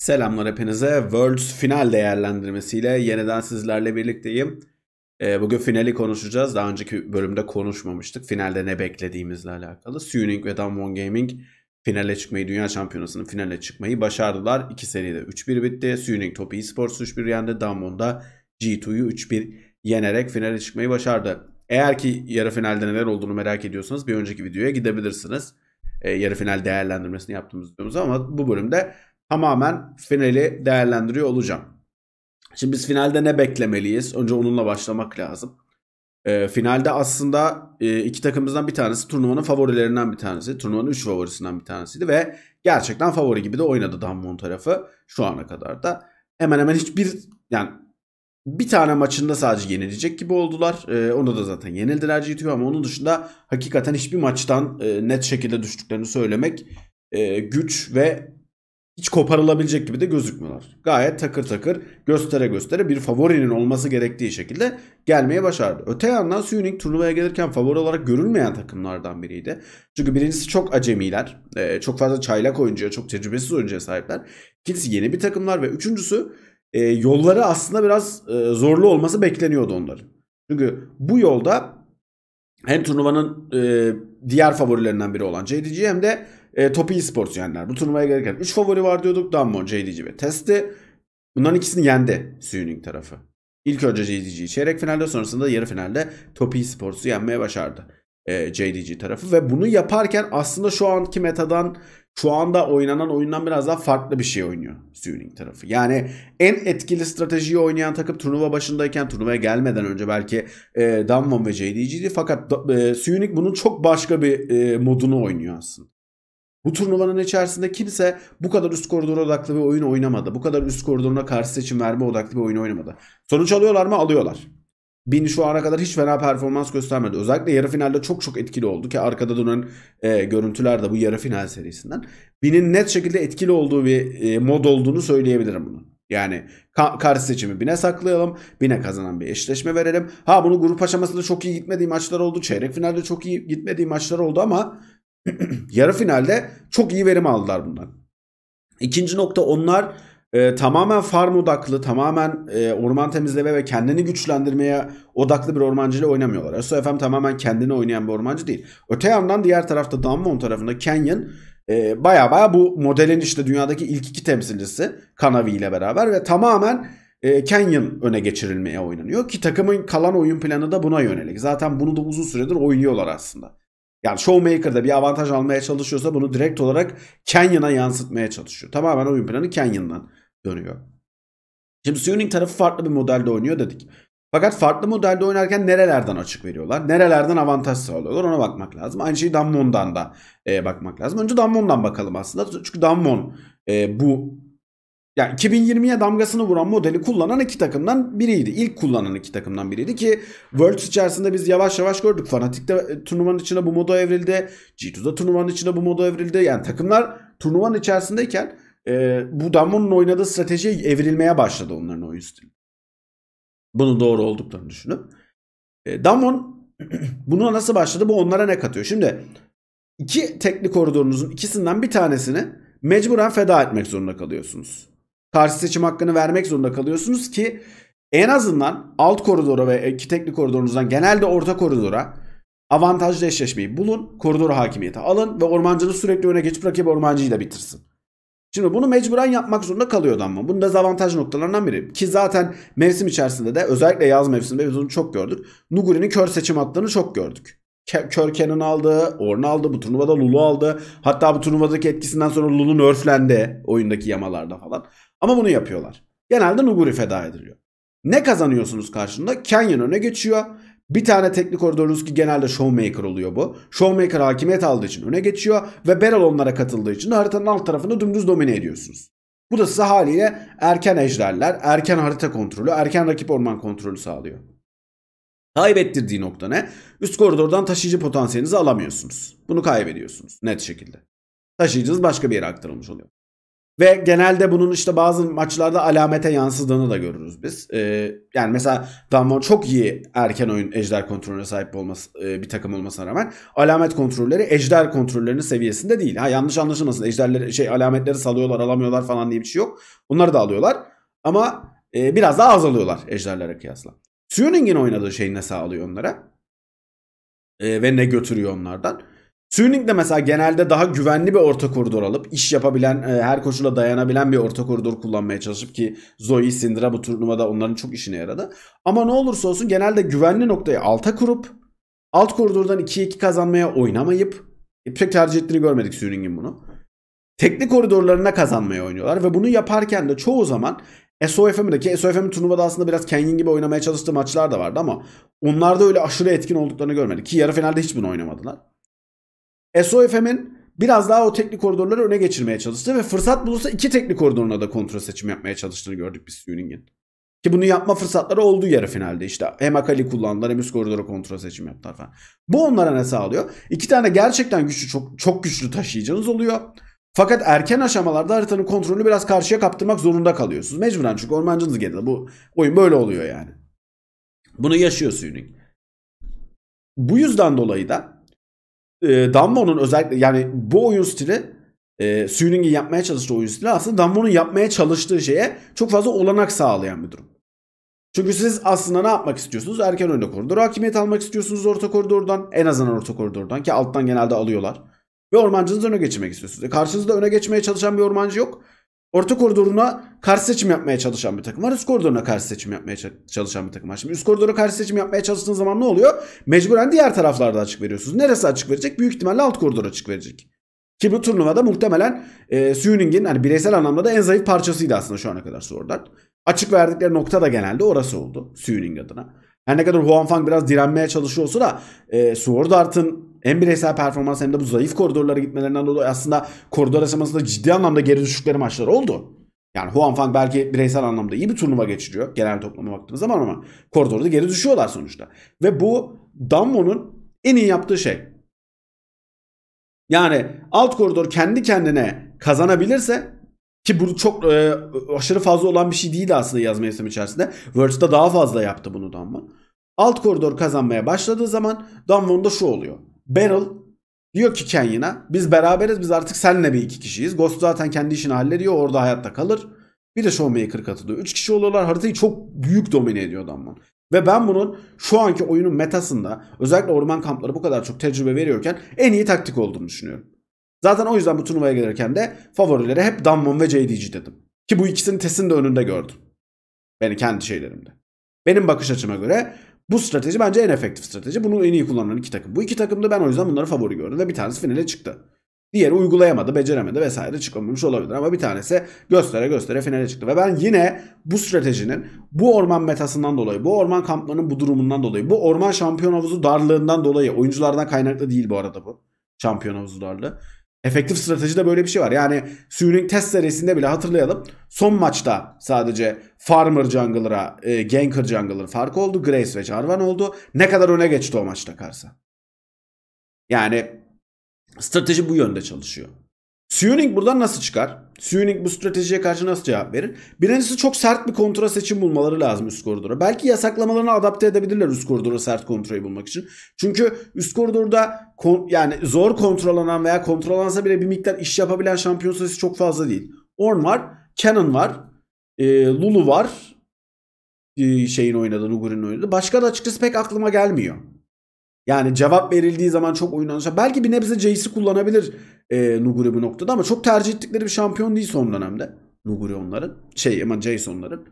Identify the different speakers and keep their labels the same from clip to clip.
Speaker 1: Selamlar hepinize. Worlds final değerlendirmesiyle yeniden sizlerle birlikteyim. Ee, bugün finali konuşacağız. Daha önceki bölümde konuşmamıştık. Finalde ne beklediğimizle alakalı. Suning ve Damwon Gaming finale çıkmayı, Dünya Şampiyonası'nın finale çıkmayı başardılar. İki seride 3-1 bitti. Suning Top Esports 3-1 yendi. Damwon da G2'yu 3-1 yenerek finale çıkmayı başardı. Eğer ki yarı finalde neler olduğunu merak ediyorsanız bir önceki videoya gidebilirsiniz. Ee, yarı final değerlendirmesini yaptığımız videomuz ama bu bölümde tamamen finali değerlendiriyor olacağım. Şimdi biz finalde ne beklemeliyiz? Önce onunla başlamak lazım. E, finalde aslında e, iki takımımızdan bir tanesi turnuvanın favorilerinden bir tanesi. Turnuvanın üç favorisinden bir tanesiydi ve gerçekten favori gibi de oynadı Damwon tarafı şu ana kadar da. Hemen hemen hiçbir yani bir tane maçında sadece yenilecek gibi oldular. E, ee, onu da zaten yenildiler GTU ama onun dışında hakikaten hiçbir maçtan e, net şekilde düştüklerini söylemek e, güç ve hiç koparılabilecek gibi de gözükmüyorlar. Gayet takır takır göstere göstere bir favorinin olması gerektiği şekilde gelmeye başardı. Öte yandan Suning turnuvaya gelirken favori olarak görülmeyen takımlardan biriydi. Çünkü birincisi çok acemiler. E, çok fazla çaylak oyuncuya, çok tecrübesiz oyuncuya sahipler. İkincisi yeni bir takımlar ve üçüncüsü e, yolları aslında biraz e, zorlu olması bekleniyordu onların. Çünkü bu yolda hem turnuvanın diğer favorilerinden biri olan JDG hem de e, Topi Esports yendiler. Bu turnuvaya gelirken 3 favori var diyorduk. Damwon, JDG ve Testi. Bunların ikisini yendi Suyuning tarafı. İlk önce JDG'yi çeyrek finalde sonrasında yarı finalde Topi Sports'u yenmeye başardı. E, JDG tarafı ve bunu yaparken aslında şu anki metadan şu anda oynanan oyundan biraz daha farklı bir şey oynuyor Suning tarafı. Yani en etkili stratejiyi oynayan takım turnuva başındayken turnuvaya gelmeden önce belki e, Damwon ve JDG'di. Fakat e, Suning bunun çok başka bir e, modunu oynuyor aslında. Bu turnuvanın içerisinde kimse bu kadar üst koridora odaklı bir oyun oynamadı. Bu kadar üst koridoruna karşı seçim verme odaklı bir oyun oynamadı. Sonuç alıyorlar mı? Alıyorlar. Bin şu ana kadar hiç fena performans göstermedi. Özellikle yarı finalde çok çok etkili oldu ki arkada duran e, görüntüler de bu yarı final serisinden. Bin'in net şekilde etkili olduğu bir e, mod olduğunu söyleyebilirim bunu. Yani ka- karşı seçimi bine saklayalım. Bine kazanan bir eşleşme verelim. Ha bunu grup aşamasında çok iyi gitmediği maçlar oldu. Çeyrek finalde çok iyi gitmediği maçlar oldu ama Yarı finalde çok iyi verim aldılar bundan. İkinci nokta onlar e, tamamen farm odaklı, tamamen e, orman temizleme ve kendini güçlendirmeye odaklı bir ormancı ile oynamıyorlar. Asu FM tamamen kendini oynayan bir ormancı değil. Öte yandan diğer tarafta Dunmon tarafında Canyon e, baya baya bu modelin işte dünyadaki ilk iki temsilcisi Kanavi ile beraber ve tamamen e, Canyon öne geçirilmeye oynanıyor ki takımın kalan oyun planı da buna yönelik. Zaten bunu da uzun süredir oynuyorlar aslında. Yani Showmaker'da bir avantaj almaya çalışıyorsa bunu direkt olarak Canyon'a yansıtmaya çalışıyor. Tamamen oyun planı Canyon'dan dönüyor. Şimdi Suning tarafı farklı bir modelde oynuyor dedik. Fakat farklı modelde oynarken nerelerden açık veriyorlar? Nerelerden avantaj sağlıyorlar? Ona bakmak lazım. Aynı şeyi Dammon'dan da e, bakmak lazım. Önce Dammon'dan bakalım aslında. Çünkü Dammon e, bu yani 2020'ye damgasını vuran modeli kullanan iki takımdan biriydi. İlk kullanan iki takımdan biriydi ki Worlds içerisinde biz yavaş yavaş gördük. Fanatik'te e, turnuvanın içine bu moda evrildi. G2'da turnuvanın içine bu moda evrildi. Yani takımlar turnuvanın içerisindeyken e, bu Damon'un oynadığı strateji evrilmeye başladı onların oyun stili. Bunu doğru olduklarını düşünüp. E, Damon buna nasıl başladı? Bu onlara ne katıyor? Şimdi iki teknik koridorunuzun ikisinden bir tanesini mecburen feda etmek zorunda kalıyorsunuz karşı seçim hakkını vermek zorunda kalıyorsunuz ki en azından alt koridora ve iki teknik koridorunuzdan genelde orta koridora avantajlı eşleşmeyi bulun. Koridora hakimiyeti alın ve ormancını sürekli öne geçip rakip ormancıyı da bitirsin. Şimdi bunu mecburen yapmak zorunda kalıyordu ama. Bunun dezavantaj noktalarından biri. Ki zaten mevsim içerisinde de özellikle yaz mevsiminde biz bunu çok gördük. Nuguri'nin kör seçim attığını çok gördük. Kör Kenan aldı, Orn aldı, bu turnuvada Lulu aldı. Hatta bu turnuvadaki etkisinden sonra Lulu'nun örflendi oyundaki yamalarda falan. Ama bunu yapıyorlar. Genelde Nuguri feda ediliyor. Ne kazanıyorsunuz karşında? Canyon öne geçiyor. Bir tane teknik koridorunuz ki genelde Showmaker oluyor bu. Showmaker hakimiyet aldığı için öne geçiyor ve Beryl onlara katıldığı için haritanın alt tarafını dümdüz domine ediyorsunuz. Bu da size haliyle erken ejderler, erken harita kontrolü, erken rakip orman kontrolü sağlıyor. Kaybettirdiği nokta ne? Üst koridordan taşıyıcı potansiyelinizi alamıyorsunuz. Bunu kaybediyorsunuz net şekilde. Taşıyıcınız başka bir yere aktarılmış oluyor. Ve genelde bunun işte bazı maçlarda alamete yansıdığını da görürüz biz. Ee, yani mesela Damwon çok iyi erken oyun ejder kontrolüne sahip olması, e, bir takım olmasına rağmen alamet kontrolleri ejder kontrollerinin seviyesinde değil. Ha yanlış anlaşılmasın. Ejderleri şey alametleri salıyorlar, alamıyorlar falan diye bir şey yok. Bunları da alıyorlar. Ama e, biraz daha az alıyorlar ejderlere kıyasla. Tuning'in oynadığı şey ne sağlıyor onlara? E, ve ne götürüyor onlardan? Suning de mesela genelde daha güvenli bir orta koridor alıp iş yapabilen, e, her koşula dayanabilen bir orta koridor kullanmaya çalışıp ki Zoe, Syndra bu turnuvada onların çok işine yaradı. Ama ne olursa olsun genelde güvenli noktayı alta kurup alt koridordan 2'ye 2 kazanmaya oynamayıp e, pek tercih ettiğini görmedik Suning'in bunu. Tekli koridorlarına kazanmaya oynuyorlar ve bunu yaparken de çoğu zaman SOFM'deki SOFM turnuvada aslında biraz Kenyon gibi oynamaya çalıştığı maçlar da vardı ama onlarda öyle aşırı etkin olduklarını görmedik ki yarı finalde hiç bunu oynamadılar. SOFM'in biraz daha o teknik koridorları öne geçirmeye çalıştı ve fırsat bulursa iki teknik koridoruna da kontrol seçim yapmaya çalıştığını gördük biz Suning'in. Ki bunu yapma fırsatları oldu yarı finalde işte. Hem Akali kullandılar hem üst koridora kontrol seçim yaptılar falan. Bu onlara ne sağlıyor? İki tane gerçekten güçlü çok, çok güçlü taşıyıcınız oluyor. Fakat erken aşamalarda haritanın kontrolünü biraz karşıya kaptırmak zorunda kalıyorsunuz. Mecburen çünkü ormancınız geldi. Bu oyun böyle oluyor yani. Bunu yaşıyor Suning. Bu yüzden dolayı da e, Danmo'nun özellikle yani bu oyun stili e, Suining'in yapmaya çalıştığı oyun stili aslında Danmo'nun yapmaya çalıştığı şeye çok fazla olanak sağlayan bir durum. Çünkü siz aslında ne yapmak istiyorsunuz? Erken oyunda koridora hakimiyet almak istiyorsunuz orta koridordan. En azından orta koridordan ki alttan genelde alıyorlar. Ve ormancınızı öne geçirmek istiyorsunuz. E karşınızda öne geçmeye çalışan bir ormancı yok. Orta koridoruna karşı seçim yapmaya çalışan bir takım var. Üst koridoruna karşı seçim yapmaya çalışan bir takım var. Şimdi üst koridora karşı seçim yapmaya çalıştığın zaman ne oluyor? Mecburen diğer taraflarda açık veriyorsunuz. Neresi açık verecek? Büyük ihtimalle alt koridor açık verecek. Ki bu turnuvada muhtemelen e, Suining'in hani bireysel anlamda da en zayıf parçasıydı aslında şu ana kadar Sword'dan. Açık verdikleri nokta da genelde orası oldu Suining adına. Her ne kadar Huang Fang biraz direnmeye çalışıyor olsa da e, Sword Art'ın hem bireysel performans hem de bu zayıf koridorlara gitmelerinden dolayı aslında koridor aşamasında ciddi anlamda geri düşükleri maçlar oldu. Yani Huang Fang belki bireysel anlamda iyi bir turnuva geçiriyor genel toplama baktığımız zaman ama koridorda geri düşüyorlar sonuçta. Ve bu Damwon'un en iyi yaptığı şey. Yani alt koridor kendi kendine kazanabilirse ki bu çok e, aşırı fazla olan bir şey değil aslında yaz mevsim içerisinde. Words'da daha fazla yaptı bunu Dunman. Alt koridor kazanmaya başladığı zaman Dunman'da şu oluyor. Beryl diyor ki Kenyon'a biz beraberiz biz artık senle bir iki kişiyiz. Ghost zaten kendi işini hallediyor orada hayatta kalır. Bir de Showmaker katılıyor. Üç kişi oluyorlar haritayı çok büyük domine ediyor Dunman. Ve ben bunun şu anki oyunun metasında özellikle orman kampları bu kadar çok tecrübe veriyorken en iyi taktik olduğunu düşünüyorum. Zaten o yüzden bu turnuvaya gelirken de favorilere hep Dammon ve JDG dedim. Ki bu ikisinin testini de önünde gördüm. Beni kendi şeylerimde. Benim bakış açıma göre bu strateji bence en efektif strateji. Bunu en iyi kullanan iki takım. Bu iki takımda ben o yüzden bunları favori gördüm ve bir tanesi finale çıktı. Diğeri uygulayamadı, beceremedi vesaire çıkamamış olabilir ama bir tanesi göstere göstere finale çıktı. Ve ben yine bu stratejinin bu orman metasından dolayı, bu orman kamplarının bu durumundan dolayı, bu orman şampiyon havuzu darlığından dolayı, oyunculardan kaynaklı değil bu arada bu şampiyon havuzu darlığı. Efektif strateji de böyle bir şey var. Yani Suning test serisinde bile hatırlayalım. Son maçta sadece Farmer Jungler'a, e, Ganker Jungler fark oldu. Grace ve Jarvan oldu. Ne kadar öne geçti o maçta Karsa. Yani strateji bu yönde çalışıyor. Suning buradan nasıl çıkar? Suning bu stratejiye karşı nasıl cevap verir? Birincisi çok sert bir kontra seçim bulmaları lazım üst koridora. Belki yasaklamalarını adapte edebilirler üst koridora sert kontrayı bulmak için. Çünkü üst koridorda kon, yani zor kontrollanan veya kontrollansa bile bir miktar iş yapabilen şampiyon sayısı çok fazla değil. Orn var, Cannon var, e, Lulu var. E, şeyin oynadı, Nugur'un oynadı. Başka da açıkçası pek aklıma gelmiyor. Yani cevap verildiği zaman çok oynanacak. Belki bir nebze Jace'i kullanabilir e, Nuguri bu noktada ama çok tercih ettikleri bir şampiyon değil son dönemde. Nuguri onların. Şey ama Jason'ların.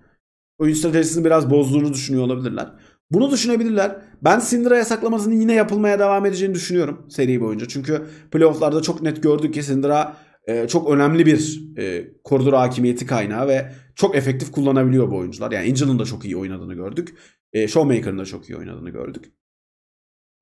Speaker 1: Oyun stratejisini biraz bozduğunu düşünüyor olabilirler. Bunu düşünebilirler. Ben Syndra yasaklamasının yine yapılmaya devam edeceğini düşünüyorum seri boyunca. Çünkü playofflarda çok net gördük ki Syndra e, çok önemli bir e, koridor hakimiyeti kaynağı ve çok efektif kullanabiliyor bu oyuncular. Yani Angel'ın da çok iyi oynadığını gördük. E, Showmaker'ın da çok iyi oynadığını gördük.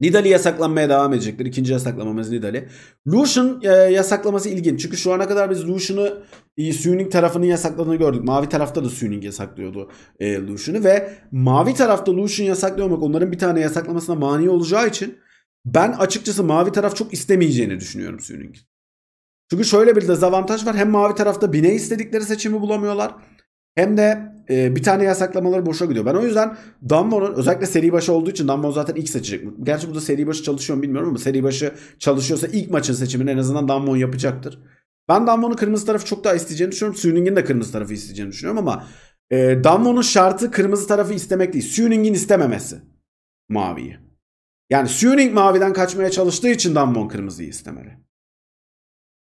Speaker 1: Nidali yasaklanmaya devam edecektir. İkinci yasaklamamız Nidali. Lucian e, yasaklaması ilginç. Çünkü şu ana kadar biz Lucian'ı e, Suning tarafının yasakladığını gördük. Mavi tarafta da Suning yasaklıyordu e, Lucian'ı ve mavi tarafta Lucian yasaklıyormak onların bir tane yasaklamasına mani olacağı için ben açıkçası mavi taraf çok istemeyeceğini düşünüyorum Suning'in. Çünkü şöyle bir dezavantaj var. Hem mavi tarafta bine istedikleri seçimi bulamıyorlar hem de e, bir tane yasaklamaları boşa gidiyor. Ben o yüzden Dumbo'nun özellikle seri başı olduğu için Dumbo zaten ilk seçecek. Gerçi burada seri başı çalışıyor mu bilmiyorum ama seri başı çalışıyorsa ilk maçın seçimini en azından Dumbo'nun yapacaktır. Ben Dumbo'nun kırmızı tarafı çok daha isteyeceğini düşünüyorum. Suning'in de kırmızı tarafı isteyeceğini düşünüyorum ama e, Dumbo'nun şartı kırmızı tarafı istemek değil. Suning'in istememesi maviyi. Yani Suning maviden kaçmaya çalıştığı için Dumbo kırmızıyı istemeli.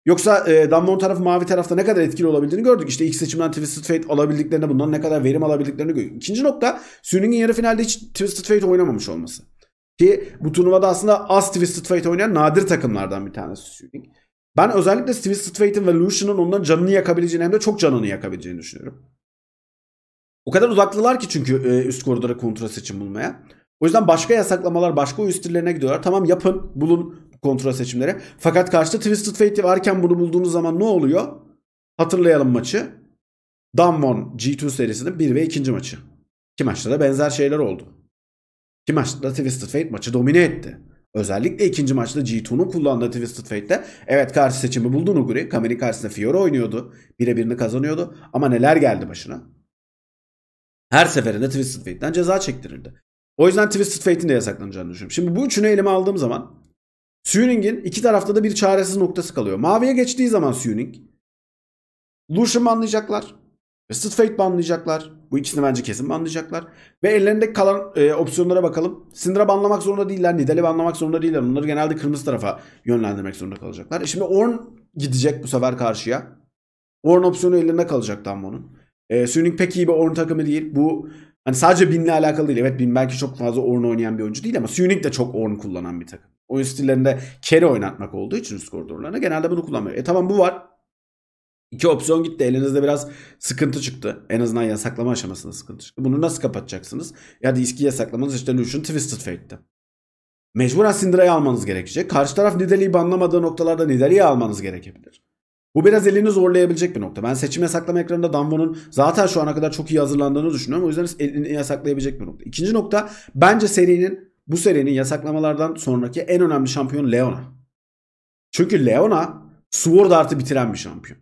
Speaker 1: Yoksa e, Damlon tarafı mavi tarafta ne kadar etkili olabildiğini gördük. İşte ilk seçimden Twisted Fate alabildiklerini, bundan ne kadar verim alabildiklerini gördük. İkinci nokta Suning yarı finalde hiç Twisted Fate oynamamış olması. Ki bu turnuvada aslında az Twisted Fate oynayan nadir takımlardan bir tanesi Suning. Ben özellikle Twisted Fate'in ve Lucian'ın ondan canını yakabileceğini hem de çok canını yakabileceğini düşünüyorum. O kadar uzaklılar ki çünkü e, üst koridora kontra seçim bulmaya. O yüzden başka yasaklamalar, başka üstlerine gidiyorlar. Tamam yapın, bulun, kontra seçimlere. Fakat karşıda Twisted Fate varken bunu bulduğunuz zaman ne oluyor? Hatırlayalım maçı. Damwon G2 serisinin 1 ve 2. maçı. İki maçta da benzer şeyler oldu. İki maçta da Twisted Fate maçı domine etti. Özellikle ikinci maçta G2'nun kullandığı Twisted Fate'de evet karşı seçimi buldu Nuguri. Kamerin karşısında Fiora oynuyordu. Birebirini kazanıyordu. Ama neler geldi başına? Her seferinde Twisted Fate'den ceza çektirildi. O yüzden Twisted Fate'in de yasaklanacağını düşünüyorum. Şimdi bu üçünü elime aldığım zaman Sunning'in iki tarafta da bir çaresiz noktası kalıyor. Maviye geçtiği zaman Sunning Lucian banlayacaklar. Twisted Fate banlayacaklar. Bu ikisini bence kesin banlayacaklar. Ve ellerinde kalan e, opsiyonlara bakalım. Syndra banlamak zorunda değiller. Nidale banlamak zorunda değiller. Onları genelde kırmızı tarafa yönlendirmek zorunda kalacaklar. E şimdi Orn gidecek bu sefer karşıya. Orn opsiyonu ellerinde kalacak Dambo'nun. E, Suning pek iyi bir Orn takımı değil. Bu hani sadece Bin'le alakalı değil. Evet Bin belki çok fazla Orn oynayan bir oyuncu değil ama Suning de çok Orn kullanan bir takım oyun stillerinde carry oynatmak olduğu için üst koridorlarına genelde bunu kullanmıyor. E tamam bu var. İki opsiyon gitti. Elinizde biraz sıkıntı çıktı. En azından yasaklama aşamasında sıkıntı çıktı. Bunu nasıl kapatacaksınız? Ya da iski yasaklamanız işte Lucian Twisted Fate'ti. Mecburen Syndra'yı almanız gerekecek. Karşı taraf Nidalee'yi banlamadığı noktalarda Nidalee'yi almanız gerekebilir. Bu biraz elini zorlayabilecek bir nokta. Ben seçim yasaklama ekranında Danvo'nun zaten şu ana kadar çok iyi hazırlandığını düşünüyorum. O yüzden elini yasaklayabilecek bir nokta. İkinci nokta bence serinin bu serinin yasaklamalardan sonraki en önemli şampiyon Leona. Çünkü Leona Sword Art'ı bitiren bir şampiyon.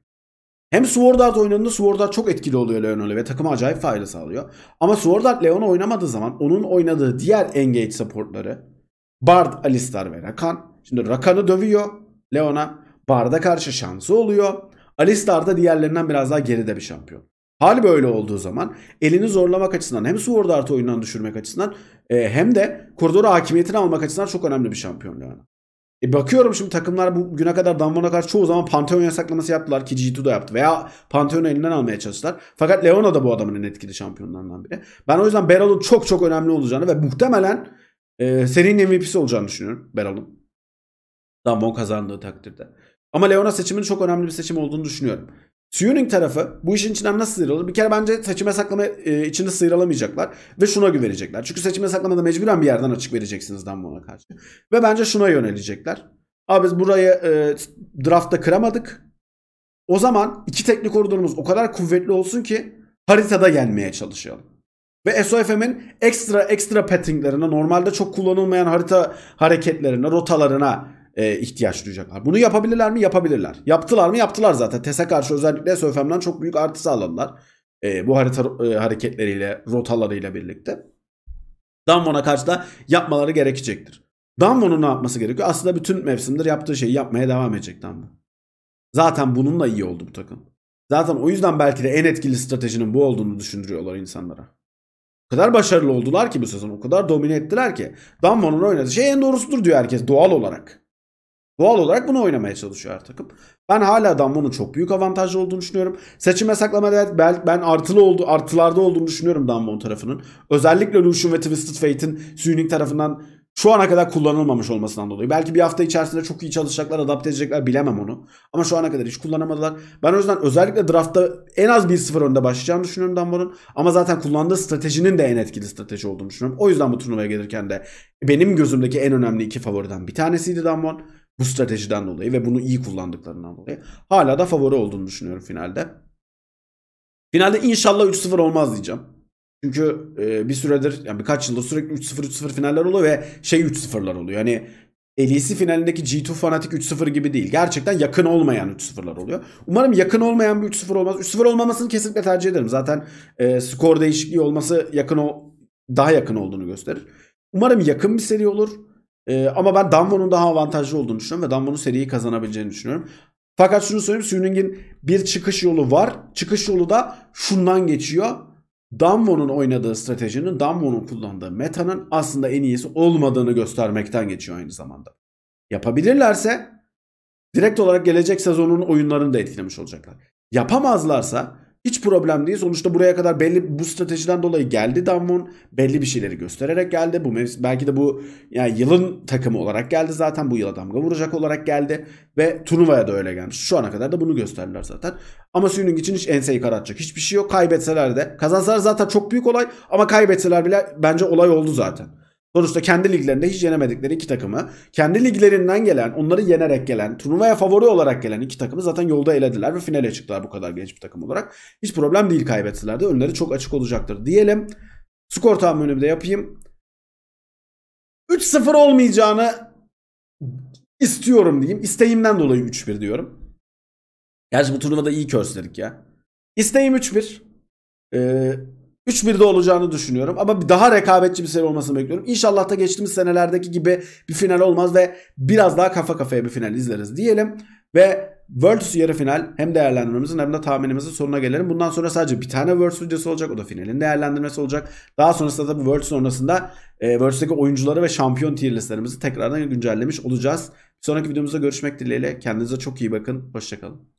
Speaker 1: Hem Sword Art oynadığında Sword Art çok etkili oluyor Leona'yla ve takıma acayip fayda sağlıyor. Ama Sword Art Leona oynamadığı zaman onun oynadığı diğer engage supportları Bard, Alistar ve Rakan. Şimdi Rakan'ı dövüyor Leona. Bard'a karşı şansı oluyor. Alistar da diğerlerinden biraz daha geride bir şampiyon. Hal böyle olduğu zaman elini zorlamak açısından hem Sword artı oyundan düşürmek açısından e, hem de koridora hakimiyetini almak açısından çok önemli bir şampiyon Leona. E bakıyorum şimdi takımlar bu güne kadar Damwon'a karşı çoğu zaman Pantheon yasaklaması yaptılar ki G2 da yaptı veya Pantheon'u elinden almaya çalıştılar. Fakat Leona da bu adamın en etkili şampiyonlarından biri. Ben o yüzden Beral'ın çok çok önemli olacağını ve muhtemelen e, serinin MVP'si olacağını düşünüyorum Beral'ın. Damwon kazandığı takdirde. Ama Leona seçiminin çok önemli bir seçim olduğunu düşünüyorum. Tuning tarafı bu işin içinden nasıl sıyrılır? Bir kere bence seçime saklama e, içinde sıyrılamayacaklar ve şuna güvenecekler. Çünkü seçime saklamada mecburen bir yerden açık vereceksinizden buna karşı. Ve bence şuna yönelecekler. Abi biz burayı e, draftta kıramadık. O zaman iki teknik koridorumuz o kadar kuvvetli olsun ki haritada yenmeye çalışalım. Ve SOFM'in ekstra ekstra pettinglerinden normalde çok kullanılmayan harita hareketlerine, rotalarına e, ihtiyaç duyacaklar. Bunu yapabilirler mi? Yapabilirler. Yaptılar mı? Yaptılar zaten. TES'e karşı özellikle SÖFEM'den çok büyük artı sağladılar. E, bu harita e, hareketleriyle, rotalarıyla birlikte. Danvon'a karşı da yapmaları gerekecektir. Danvon'un ne yapması gerekiyor? Aslında bütün mevsimdir yaptığı şeyi yapmaya devam edecek Danvon. Zaten bununla iyi oldu bu takım. Zaten o yüzden belki de en etkili stratejinin bu olduğunu düşündürüyorlar insanlara. O kadar başarılı oldular ki bu sezon. O kadar domine ettiler ki. Danvon'un oynadığı şey en doğrusudur diyor herkes doğal olarak. Doğal olarak bunu oynamaya çalışıyor her takım. Ben hala Dambo'nun çok büyük avantajlı olduğunu düşünüyorum. Seçim saklama evet ben, ben artılı oldu, artılarda olduğunu düşünüyorum Dambo'nun tarafının. Özellikle Lucian ve Twisted Fate'in Suning tarafından şu ana kadar kullanılmamış olmasından dolayı. Belki bir hafta içerisinde çok iyi çalışacaklar, adapte edecekler bilemem onu. Ama şu ana kadar hiç kullanamadılar. Ben o yüzden özellikle draftta en az 1-0 önde başlayacağını düşünüyorum Dambor'un. Ama zaten kullandığı stratejinin de en etkili strateji olduğunu düşünüyorum. O yüzden bu turnuvaya gelirken de benim gözümdeki en önemli iki favoriden bir tanesiydi Dambor. Bu stratejiden dolayı ve bunu iyi kullandıklarından dolayı. Hala da favori olduğunu düşünüyorum finalde. Finalde inşallah 3-0 olmaz diyeceğim. Çünkü e, bir süredir yani birkaç yıldır sürekli 3-0 3-0 finaller oluyor ve şey 3-0'lar oluyor. Hani LEC finalindeki G2 Fanatik 3-0 gibi değil. Gerçekten yakın olmayan 3-0'lar oluyor. Umarım yakın olmayan bir 3-0 olmaz. 3-0 olmamasını kesinlikle tercih ederim. Zaten e, skor değişikliği olması yakın o daha yakın olduğunu gösterir. Umarım yakın bir seri olur. Ee, ama ben Danvo'nun daha avantajlı olduğunu düşünüyorum ve Danvo'nun seriyi kazanabileceğini düşünüyorum. Fakat şunu söyleyeyim Süning'in bir çıkış yolu var. Çıkış yolu da şundan geçiyor. Danvo'nun oynadığı stratejinin, Danvo'nun kullandığı metanın aslında en iyisi olmadığını göstermekten geçiyor aynı zamanda. Yapabilirlerse direkt olarak gelecek sezonun oyunlarını da etkilemiş olacaklar. Yapamazlarsa hiç problem değil. Sonuçta buraya kadar belli bu stratejiden dolayı geldi Danvon. Belli bir şeyleri göstererek geldi. Bu mevsim, belki de bu yani yılın takımı olarak geldi zaten. Bu yıla damga vuracak olarak geldi. Ve turnuvaya da öyle gelmiş. Şu ana kadar da bunu gösterdiler zaten. Ama Suning için hiç enseyi karartacak. Hiçbir şey yok. Kaybetseler de. Kazansalar zaten çok büyük olay. Ama kaybetseler bile bence olay oldu zaten. Sonuçta kendi liglerinde hiç yenemedikleri iki takımı, kendi liglerinden gelen, onları yenerek gelen, turnuvaya favori olarak gelen iki takımı zaten yolda elediler ve finale çıktılar bu kadar genç bir takım olarak. Hiç problem değil kaybetseler de önleri çok açık olacaktır diyelim. Skor tahminimi de yapayım. 3-0 olmayacağını istiyorum diyeyim. İsteğimden dolayı 3-1 diyorum. Gerçi bu turnuvada iyi körsledik ya. İsteğim 3-1. Ee, 3-1'de olacağını düşünüyorum. Ama bir daha rekabetçi bir seri olmasını bekliyorum. İnşallah da geçtiğimiz senelerdeki gibi bir final olmaz ve biraz daha kafa kafaya bir final izleriz diyelim. Ve Worlds yarı final hem değerlendirmemizin hem de tahminimizin sonuna gelelim. Bundan sonra sadece bir tane Worlds videosu olacak. O da finalin değerlendirmesi olacak. Daha sonrasında da Worlds sonrasında e, Worlds'deki oyuncuları ve şampiyon tier listelerimizi tekrardan güncellemiş olacağız. sonraki videomuzda görüşmek dileğiyle. Kendinize çok iyi bakın. Hoşçakalın.